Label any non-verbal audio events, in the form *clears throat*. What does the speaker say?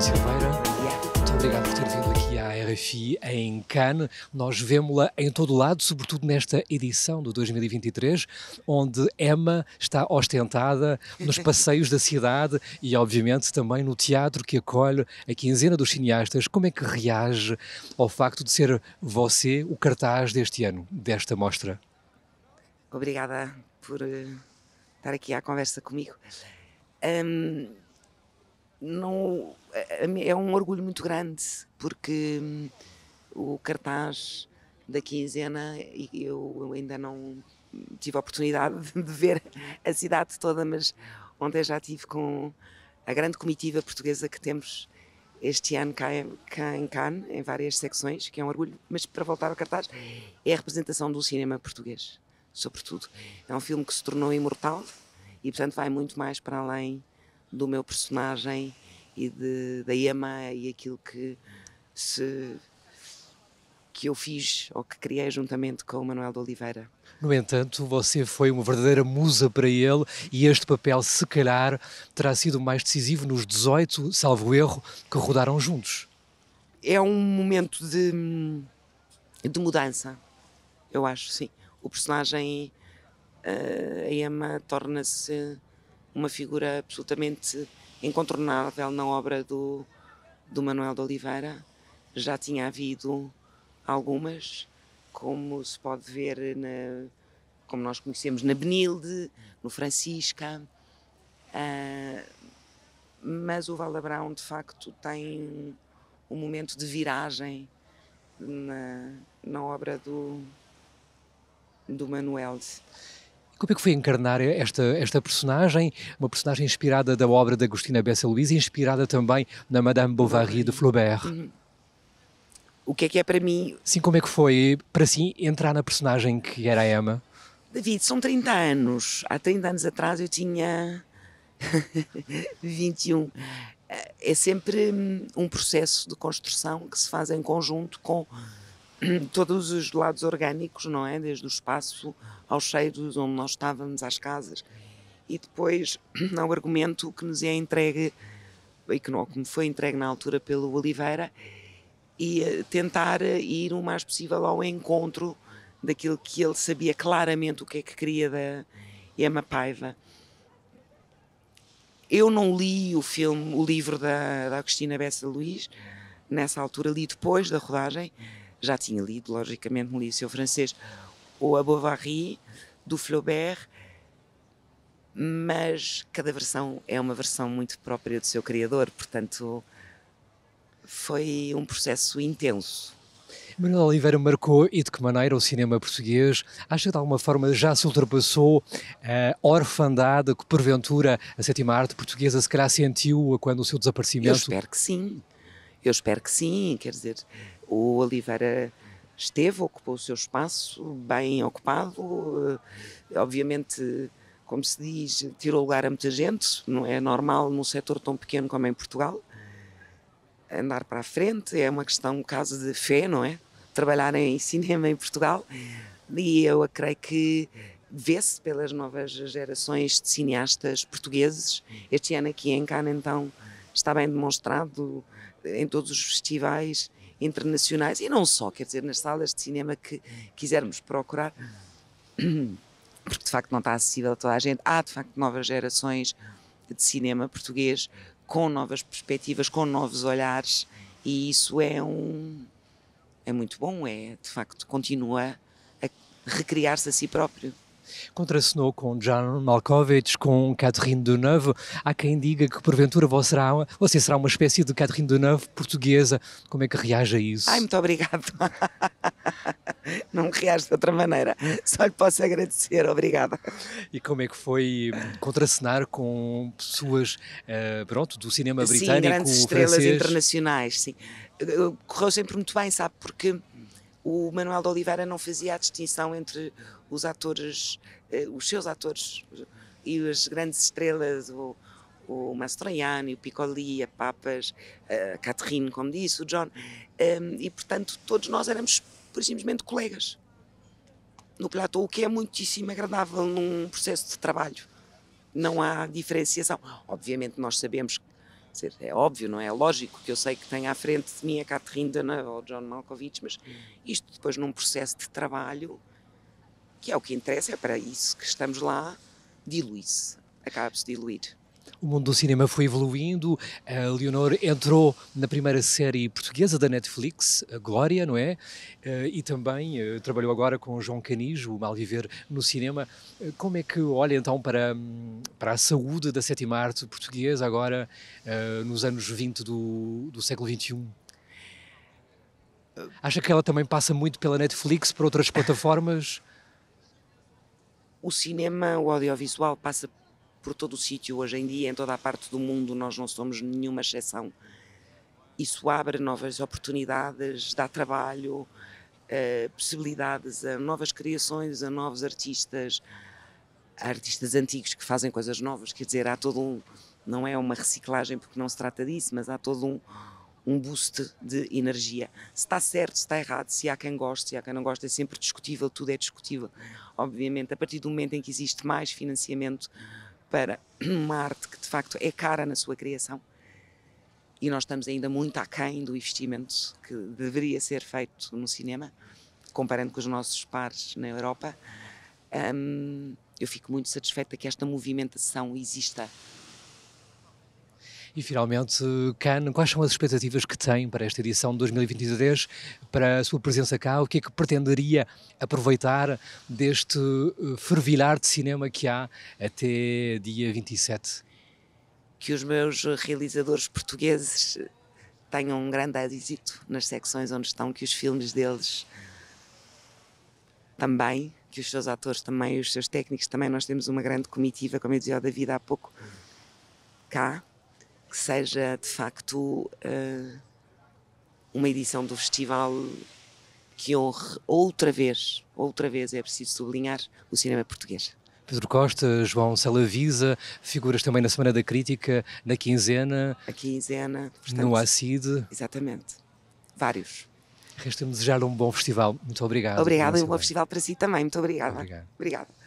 Silveira. Muito obrigado por ter vindo aqui à RFI em Cannes. Nós vemos-la em todo o lado, sobretudo nesta edição do 2023, onde Emma está ostentada nos *laughs* passeios da cidade e, obviamente, também no teatro que acolhe a quinzena dos cineastas. Como é que reage ao facto de ser você o cartaz deste ano, desta mostra? Obrigada por eh, estar aqui à conversa comigo. Um não é, é, é um orgulho muito grande porque hum, o cartaz da quinzena eu ainda não tive a oportunidade *laughs* de ver a cidade toda, mas ontem já tive com a grande comitiva portuguesa que temos este ano cá, cá em Cannes, em várias secções, que é um orgulho, mas para voltar ao cartaz, é a representação do cinema português, sobretudo. É um filme que se tornou imortal e, portanto, vai muito mais para além do meu personagem e de, da Emma e aquilo que se que eu fiz ou que criei juntamente com o Manuel de Oliveira. No entanto, você foi uma verdadeira musa para ele e este papel, se calhar, terá sido mais decisivo nos 18, salvo erro, que rodaram juntos. É um momento de, de mudança, eu acho, sim. O personagem, eh, a Emma, torna-se uma figura absolutamente incontornável na obra do, do Manuel de Oliveira. Já tinha havido algumas, como se pode ver, na, como nós conhecemos, na Benilde, no Francisca. Uh, mas o Valdebrão, de facto, tem um momento de viragem na, na obra do, do Manuel. Como é que foi encarnar esta, esta personagem, uma personagem inspirada da obra de Agostina Bessa Luís e inspirada também na Madame Bovary de Flaubert? Uhum. O que é que é para mim? Sim, como é que foi para si entrar na personagem que era a Emma? David, são 30 anos. Há 30 anos atrás eu tinha 21. *laughs* É, é sempre hum, um processo de construção que se faz em conjunto com *clears throat* todos os lados orgânicos, não é? Desde o espaço aos cheiros onde nós estávamos, às casas. E depois ao *clears throat* argumento que nos é entregue, e que não, como foi entregue na altura pelo Oliveira, e eh, tentar eh, ir o mais possível ao encontro daquilo que ele sabia claramente o que é que queria da Emma Paiva. Eu não li o filme, o livro da, da Agostina Bessa Luís, nessa altura, li depois da rodagem, já tinha lido, logicamente, no Liceu Francês, ou a Bovary, do Flaubert, mas cada versão é uma versão muito própria do seu criador, portanto foi um processo intenso. Manuel Oliveira marcou e de que maneira o cinema português acha que de alguma forma já se ultrapassou a orfandade que porventura a sétima arte portuguesa se calhar sentiu quando o seu desaparecimento? Eu espero que sim, eu espero que sim, quer dizer, o Oliveira esteve, ocupou o seu espaço, bem ocupado, eh, obviamente, como se diz, tirou lugar a muita gente, não é normal num setor tão pequeno como é em Portugal. Andar para a frente é uma questão, caso de fé, não é? Trabalhar em *laughs* cinema em Portugal e eu creio que vê-se pelas novas gerações de cineastas portugueses. Este ano aqui em Cannes, então, está bem demonstrado em todos os festivais internacionais e não só, quer dizer, nas salas de cinema que quisermos procurar, porque de facto não está acessível a toda a gente. Há de facto novas gerações de cinema português com novas perspectivas, com novos olhares e isso é um é muito bom, é de facto continua a recriar-se a si próprio. Contracenou com John Malkovich, com Catherine Deneuve. Há quem diga que porventura você será, você será uma espécie de Catherine Deneuve portuguesa. Como é que reage a isso? Ai, muito obrigado. *laughs* Não reage de outra maneira. Só lhe posso agradecer. Obrigada. E como é que foi contracenar com pessoas uh, pronto, do cinema britânico, sim, grandes estrelas francês? internacionais, sim. Eh, correu sempre muito bem, sabe, porque o Manuel de Oliveira não fazia a distinção entre os atores, eh, os seus atores e as grandes estrelas, o, o Mastroianni, o Piccoli, a Papas, a Catherine, como disse, o John, e portanto todos nós éramos simplesmente colegas no platô, o que é muitíssimo agradável num processo de trabalho. Não há diferenciação. Obviamente nós sabemos que Dizer, é óbvio, não é? é? Lógico que eu sei que tem à frente de mim a Catherine Deneuve ou John Malkovich, mas isto depois num processo de trabalho, que é o que interessa, é para isso que estamos lá, dilui-se, acaba-se de diluir o mundo do cinema foi evoluindo. A Leonor entrou na primeira série portuguesa da Netflix, a Glória, não é? Eh, e também eh, trabalhou agora com o João Canijo, o Malviver no cinema. Eh, como é que olha então para, hum, para a saúde da sétima arte portuguesa agora nos anos 20 do, do século XXI? Acha que ela também passa muito pela Netflix, por outras plataformas? O cinema, o audiovisual, passa por todo o sítio hoje em dia, em toda a parte do mundo, nós não somos nenhuma exceção. Isso abre novas oportunidades, dá trabalho, eh, possibilidades a novas criações, a novos artistas, a artistas antigos que fazem coisas novas. Quer dizer, há todo um. Não é uma reciclagem porque não se trata disso, mas há todo um, um boost de energia. Se está certo, se está errado, se há quem goste, se há quem não goste, é sempre discutível, tudo é discutível. Obviamente, a partir do momento em que existe mais financiamento para *clears throat* uma arte que de facto é cara na sua criação e nós estamos ainda muito aquém do investimento que deveria ser feito no cinema, comparando com os nossos pares na Europa. Um, eu fico muito satisfeita que esta movimentação exista e finalmente, Cannes, quais são as expectativas que tem para esta edição de 2023, para a sua presença cá? O que é que pretenderia aproveitar deste eh, fervilhar de cinema que há até dia 27? Que os meus realizadores portugueses tenham um grande êxito nas secções onde estão, que os filmes deles também, que os seus atores também, os seus técnicos também. Nós temos uma grande comitiva, como eu dizia ao David há pouco, cá, que seja de facto uh, uma edição do festival que honre outra vez, outra vez é preciso sublinhar, o cinema português. Pedro Costa, João Celavisa, figuras também na Semana da Crítica, na Quinzena. A Quinzena, portanto, no ACID. Exatamente. Vários. Resta-me desejar um bom festival. Muito obrigado. Obrigada e um bom festival para si também. Muito obrigada. Obrigado. Obrigada.